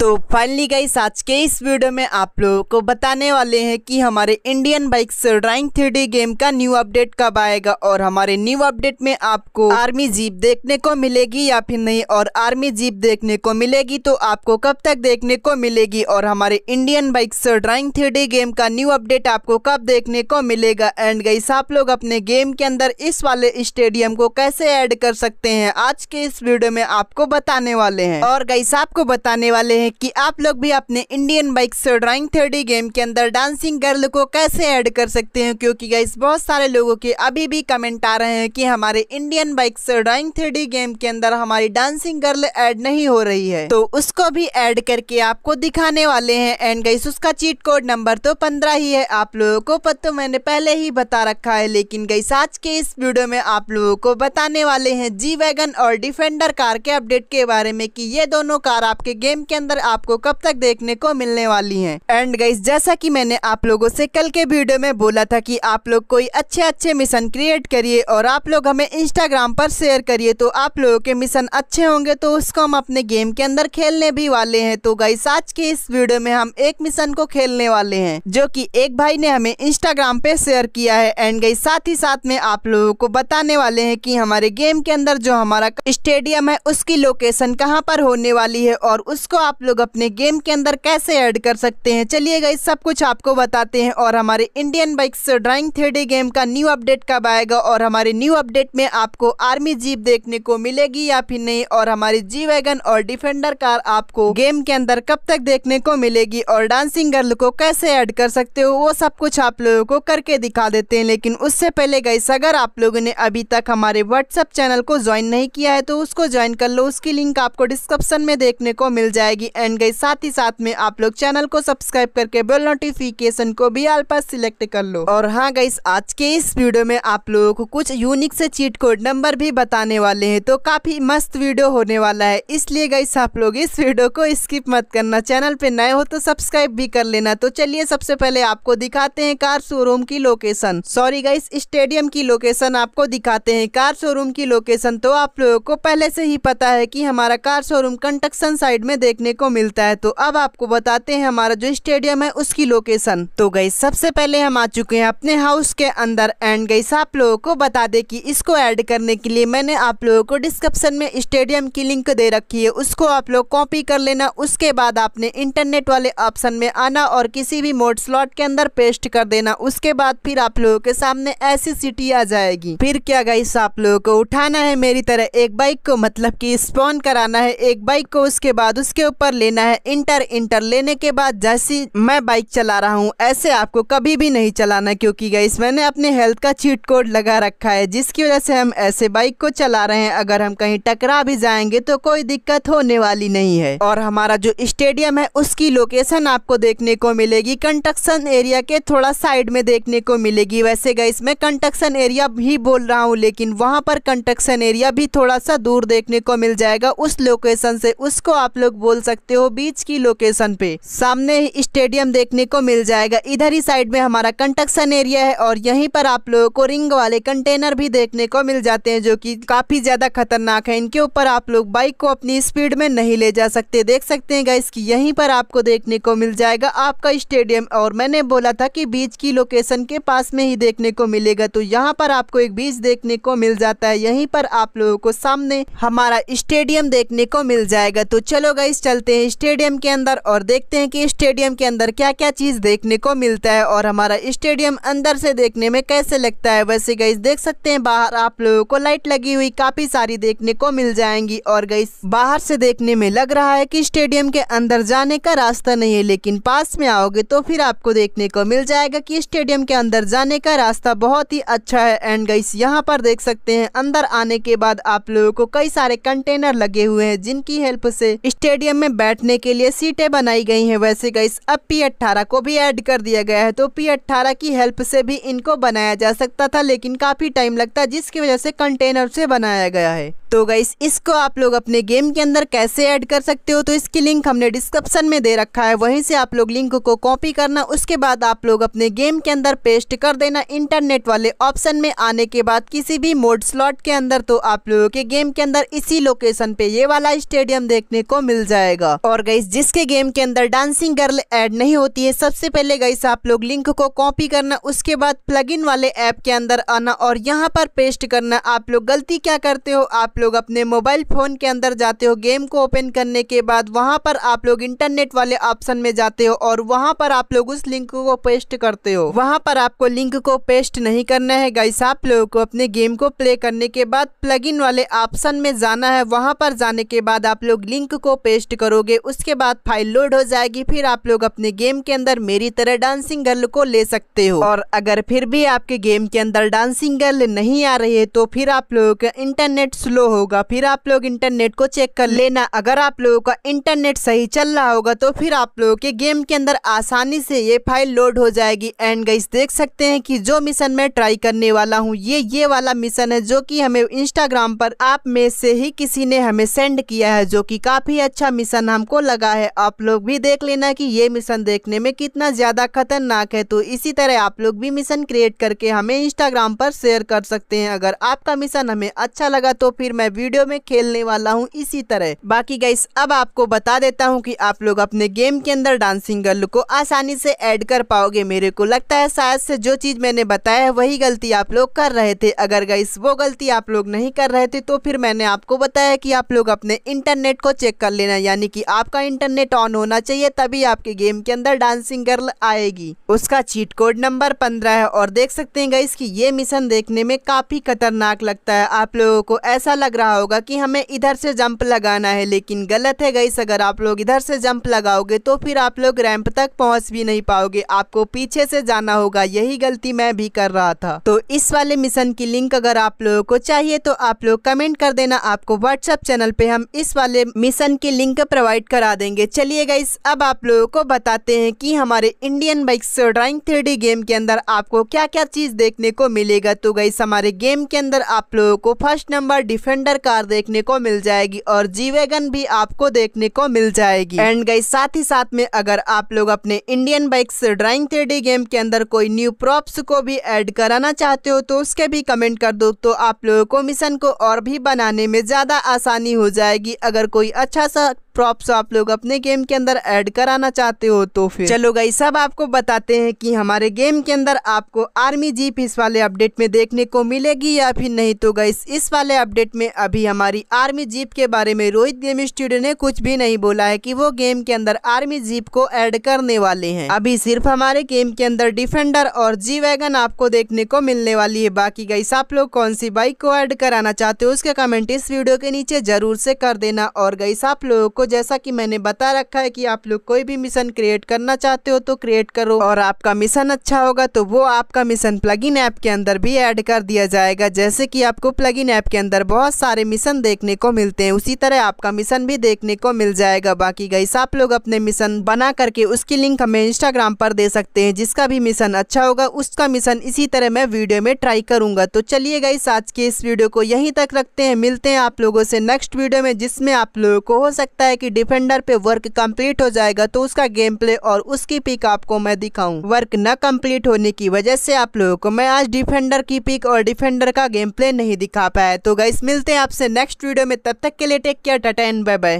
तो finally guys आज के इस वीडियो में आप लोगों को बताने वाले हैं कि हमारे Indian bikes driving three game का न्यू अपडेट कब आएगा और हमारे न्यू अपडेट में आपको आर्मी जीप देखने को मिलेगी या फिर नहीं और आर्मी जीप देखने को मिलेगी तो आपको कब तक देखने को मिलेगी और हमारे Indian bikes driving three game का न्यू अपडेट आपको कब देखने को मिलेगा एंड गई आप लोग अपने गेम के अंदर इस वाले स्टेडियम को कैसे एड कर सकते हैं आज के इस वीडियो में आपको बताने वाले है और गाइस आपको बताने वाले हैं हैं कि आप लोग भी अपने इंडियन बाइक से ड्राइंग थर्टी गेम के अंदर डांसिंग गर्ल को कैसे ऐड कर सकते हैं क्योंकि गाइस बहुत सारे लोगों के अभी भी कमेंट आ रहे हैं कि हमारे इंडियन बाइक से ड्राइंग थर्टी गेम के अंदर हमारी डांसिंग गर्ल ऐड नहीं हो रही है तो उसको भी ऐड करके आपको दिखाने वाले हैं एंड गाइस उसका चीट कोड नंबर तो पंद्रह ही है आप लोगों को पता तो मैंने पहले ही बता रखा है लेकिन गाइस आज के इस वीडियो में आप लोगों को बताने वाले हैं जी वैगन और डिफेंडर कार के अपडेट के बारे में कि ये दोनों कार आपके गेम के अंदर खबर आपको कब तक देखने को मिलने वाली है एंड गाइस जैसा कि मैंने आप लोगों से कल के वीडियो में बोला था कि आप लोग कोई अच्छे अच्छे मिशन क्रिएट करिए और आप लोग हमें इंस्टाग्राम पर शेयर करिए तो आप लोगों के मिशन अच्छे होंगे तो उसको हम अपने गेम के अंदर खेलने भी वाले है तो गाइस आज के इस वीडियो में हम एक मिशन को खेलने वाले है जो की एक भाई ने हमें इंस्टाग्राम पे शेयर किया है एंड गाइस साथ ही साथ में आप लोगों को बताने वाले है की हमारे गेम के अंदर जो हमारा स्टेडियम है उसकी लोकेशन कहाँ पर होने वाली है और उसको आप लोग अपने गेम के अंदर कैसे ऐड कर सकते हैं चलिए गई सब कुछ आपको बताते हैं और हमारे Indian bikes driving three game का न्यू अपडेट कब आएगा और हमारे न्यू अपडेट में आपको आर्मी जीप देखने को मिलेगी या फिर नहीं और हमारी जी वैगन और डिफेंडर कार आपको गेम के अंदर कब तक देखने को मिलेगी और डांसिंग गर्ल को कैसे ऐड कर सकते हो वो सब कुछ आप लोगों को करके दिखा देते हैं लेकिन उससे पहले गई अगर आप लोगों ने अभी तक हमारे व्हाट्सएप चैनल को ज्वाइन नहीं किया है तो उसको ज्वाइन कर लो उसकी लिंक आपको डिस्क्रिप्शन में देखने को मिल जाएगी एंड गई साथ ही साथ में आप लोग चैनल को सब्सक्राइब करके बेल नोटिफिकेशन को भी आल पास सिलेक्ट कर लो और हाँ गई आज के इस वीडियो में आप लोगों को कुछ यूनिक से चीट कोड नंबर भी बताने वाले हैं तो काफी मस्त वीडियो होने वाला है इसलिए गई आप लोग इस वीडियो को स्किप मत करना चैनल पे नए हो तो सब्सक्राइब भी कर लेना तो चलिए सबसे पहले आपको दिखाते हैं कार शोरूम की लोकेशन सॉरी गई स्टेडियम की लोकेशन आपको दिखाते हैं कार शोरूम की लोकेशन तो आप लोगों को पहले से ही पता है की हमारा कार शोरूम कंस्ट्रक्शन साइड में देखने को मिलता है तो अब आपको बताते हैं हमारा जो स्टेडियम है उसकी लोकेशन तो गई सबसे पहले हम आ चुके हैं अपने हाउस के अंदर एंड गई आप लोगों को बता दे कि इसको ऐड करने के लिए मैंने आप लोगों को डिस्क्रिप्शन में स्टेडियम की लिंक दे रखी है उसको आप लोग कॉपी कर लेना उसके बाद आपने इंटरनेट वाले ऑप्शन में आना और किसी भी मोड स्लॉट के अंदर पेस्ट कर देना उसके बाद फिर आप लोगों के सामने ऐसी सिटी आ जाएगी फिर क्या गई आप लोगों को उठाना है मेरी तरह एक बाइक को मतलब की स्पॉन कराना है एक बाइक को उसके बाद उसके ऊपर पर लेना है इंटर इंटर लेने के बाद जैसी मैं बाइक चला रहा हूँ ऐसे आपको कभी भी नहीं चलाना क्योंकि गाइस मैंने अपने हेल्थ का चीट कोड लगा रखा है जिसकी वजह से हम ऐसे बाइक को चला रहे हैं अगर हम कहीं टकरा भी जाएंगे तो कोई दिक्कत होने वाली नहीं है और हमारा जो स्टेडियम है उसकी लोकेशन आपको देखने को मिलेगी कंस्ट्रक्शन एरिया के थोड़ा साइड में देखने को मिलेगी वैसे गाइस मैं कंस्ट्रक्शन एरिया भी बोल रहा हूँ लेकिन वहाँ पर कंस्ट्रक्शन एरिया भी थोड़ा सा दूर देखने को मिल जाएगा उस लोकेशन से उसको आप लोग बोल सकते सकते हो बीच की लोकेशन पे सामने ही स्टेडियम देखने को मिल जाएगा इधर ही साइड में हमारा कंस्ट्रक्शन एरिया है और यहीं पर आप लोगों को रिंग वाले कंटेनर भी देखने को मिल जाते हैं जो कि काफी ज्यादा खतरनाक है इनके ऊपर आप लोग बाइक को अपनी स्पीड में नहीं ले जा सकते देख सकते हैं गाइस की यहीं पर आपको देखने को मिल जाएगा आपका स्टेडियम और मैंने बोला था की बीच की लोकेशन के पास में ही देखने को मिलेगा तो यहाँ पर आपको एक बीच देखने को मिल जाता है यहीं पर आप लोगों को सामने हमारा स्टेडियम देखने को मिल जाएगा तो चलो गाइस चलते चलते हैं स्टेडियम के अंदर और देखते हैं कि स्टेडियम के अंदर क्या क्या चीज़ देखने को मिलता है और हमारा स्टेडियम अंदर से देखने में कैसे लगता है वैसे गई देख सकते हैं बाहर आप लोगों को लाइट लगी हुई काफ़ी सारी देखने को मिल जाएंगी और गई बाहर से देखने में लग रहा है कि स्टेडियम के अंदर जाने का रास्ता नहीं है लेकिन पास में आओगे तो फिर आपको देखने को मिल जाएगा कि स्टेडियम के अंदर जाने का रास्ता बहुत ही अच्छा है एंड गईस यहाँ पर देख सकते हैं अंदर आने के बाद आप लोगों को कई सारे कंटेनर लगे हुए हैं जिनकी हेल्प से स्टेडियम में बैठने के लिए सीटें बनाई गई हैं वैसे गई अब पी अट्ठारह को भी ऐड कर दिया गया है तो पी अट्ठारह की हेल्प से भी इनको बनाया जा सकता था लेकिन काफ़ी टाइम लगता जिसकी वजह से कंटेनर से बनाया गया है तो गाइस इसको आप लोग अपने गेम के अंदर कैसे ऐड कर सकते हो तो इसकी लिंक हमने डिस्क्रिप्शन में दे रखा है वहीं से आप लोग लिंक को कॉपी करना उसके बाद आप लोग अपने गेम के अंदर पेस्ट कर देना इंटरनेट वाले ऑप्शन में आने के बाद किसी भी मोड स्लॉट के अंदर तो आप लोगों के गेम के अंदर इसी लोकेशन पे ये वाला स्टेडियम देखने को मिल जाएगा और गाइस जिसके गेम के अंदर डांसिंग गर्ल ऐड नहीं होती है सबसे पहले गाइस आप लोग लिंक को कॉपी करना उसके बाद इन वाले ऐप के अंदर आना और यहाँ पर पेस्ट करना आप लोग गलती क्या करते हो आप लोग अपने मोबाइल फ़ोन के अंदर जाते हो गेम को ओपन करने के बाद वहाँ पर आप लोग इंटरनेट वाले ऑप्शन में जाते हो और वहाँ पर आप लोग उस लिंक को पेस्ट करते हो वहाँ पर आपको लिंक को पेस्ट नहीं करना है गाइस आप लोगों को अपने गेम को प्ले करने के बाद प्लगइन वाले ऑप्शन में जाना है वहाँ पर जाने के बाद आप लोग लिंक को पेस्ट करोगे उसके बाद फाइल लोड हो जाएगी फिर आप लोग अपने गेम के अंदर मेरी तरह डांसिंग गर्ल को ले सकते हो और अगर फिर भी आपके गेम के अंदर डांसिंग गर्ल नहीं आ रही है तो फिर आप लोगों का इंटरनेट स्लो होगा फिर आप लोग इंटरनेट को चेक कर लेना अगर आप लोगों का इंटरनेट सही चल रहा होगा तो फिर आप लोगों के गेम के अंदर आसानी से ये फाइल लोड हो जाएगी एंड गाइस देख सकते हैं कि जो मिशन मैं ट्राई करने वाला हूँ ये ये वाला मिशन है जो कि हमें इंस्टाग्राम पर आप में से ही किसी ने हमें सेंड किया है जो कि काफ़ी अच्छा मिशन हमको लगा है आप लोग भी देख लेना कि ये मिशन देखने में कितना ज़्यादा खतरनाक है तो इसी तरह आप लोग भी मिशन क्रिएट करके हमें इंस्टाग्राम पर शेयर कर सकते हैं अगर आपका मिशन हमें अच्छा लगा तो फिर मैं वीडियो में खेलने वाला हूँ इसी तरह बाकी गाइस अब आपको बता देता हूँ कि आप लोग अपने गेम के अंदर डांसिंग गर्ल को आसानी से ऐड कर पाओगे मेरे को लगता है शायद से जो चीज़ मैंने बताया है वही गलती आप लोग कर रहे थे अगर गाइस वो गलती आप लोग नहीं कर रहे थे तो फिर मैंने आपको बताया की आप लोग अपने इंटरनेट को चेक कर लेना यानी की आपका इंटरनेट ऑन होना चाहिए तभी आपके गेम के अंदर डांसिंग गर्ल आएगी उसका चीट कोड नंबर पंद्रह है और देख सकते हैं गाइस की ये मिशन देखने में काफ़ी खतरनाक लगता है आप लोगों को ऐसा लग लग रहा होगा कि हमें इधर से जंप लगाना है लेकिन गलत है गई अगर आप लोग इधर से जंप लगाओगे तो फिर आप लोग रैंप तक पहुंच भी नहीं पाओगे आपको पीछे से जाना होगा यही गलती मैं भी कर रहा था तो इस वाले मिशन की लिंक अगर आप लोगों को चाहिए तो आप लोग कमेंट कर देना आपको व्हाट्सएप चैनल पे हम इस वाले मिशन की लिंक प्रोवाइड करा देंगे चलिए गईस अब आप लोगों को बताते हैं की हमारे Indian bikes driving three game के अंदर आपको क्या क्या चीज देखने को मिलेगा तो गईस हमारे गेम के अंदर आप लोगों को first number defender Splendor car देखने को मिल जाएगी और जी वेगन भी आपको देखने को मिल जाएगी एंड गई साथ ही साथ में अगर आप लोग अपने Indian bike driving three game के अंदर कोई न्यू प्रॉप्स को भी एड कराना चाहते हो तो उसके भी कमेंट कर दो तो आप लोगों को मिशन को और भी बनाने में ज़्यादा आसानी हो जाएगी अगर कोई अच्छा सा प्रॉप्स आप लोग अपने गेम के अंदर ऐड कराना चाहते हो तो फिर चलो गई सब आपको बताते हैं कि हमारे गेम के अंदर आपको आर्मी जीप इस वाले अपडेट में देखने को मिलेगी या फिर नहीं तो गई इस वाले अपडेट में अभी हमारी आर्मी जीप के बारे में रोहित गेम स्टूडियो ने कुछ भी नहीं बोला है की वो गेम के अंदर आर्मी जीप को एड करने वाले है अभी सिर्फ हमारे गेम के अंदर डिफेंडर और जी वैगन आपको देखने को मिलने वाली है बाकी गई आप लोग कौन सी बाइक को ऐड कराना चाहते हो उसके कमेंट इस वीडियो के नीचे जरूर से कर देना और गई आप लोगों को जैसा कि मैंने बता रखा है कि आप लोग कोई भी मिशन क्रिएट करना चाहते हो तो क्रिएट करो और आपका मिशन अच्छा होगा तो वो आपका मिशन प्लगइन ऐप के अंदर भी ऐड कर दिया जाएगा जैसे कि आपको प्लगइन ऐप के अंदर बहुत सारे मिशन देखने को मिलते हैं उसी तरह आपका मिशन भी देखने को मिल जाएगा बाकी गई आप लोग अपने मिशन बना करके उसकी लिंक हमें इंस्टाग्राम पर दे सकते हैं जिसका भी मिशन अच्छा होगा उसका मिशन इसी तरह मैं वीडियो में ट्राई करूंगा तो चलिए गई आज के इस वीडियो को यहीं तक रखते हैं मिलते हैं आप लोगों से नेक्स्ट वीडियो में जिसमें आप लोगों को हो सकता है है कि डिफेंडर पे वर्क कंप्लीट हो जाएगा तो उसका गेम प्ले और उसकी पिक आपको मैं दिखाऊं वर्क न कंप्लीट होने की वजह से आप लोगों को मैं आज डिफेंडर की पिक और डिफेंडर का गेम प्ले नहीं दिखा पाया तो गाइस मिलते हैं आपसे नेक्स्ट वीडियो में तब तक के लिए take care tata and bye bye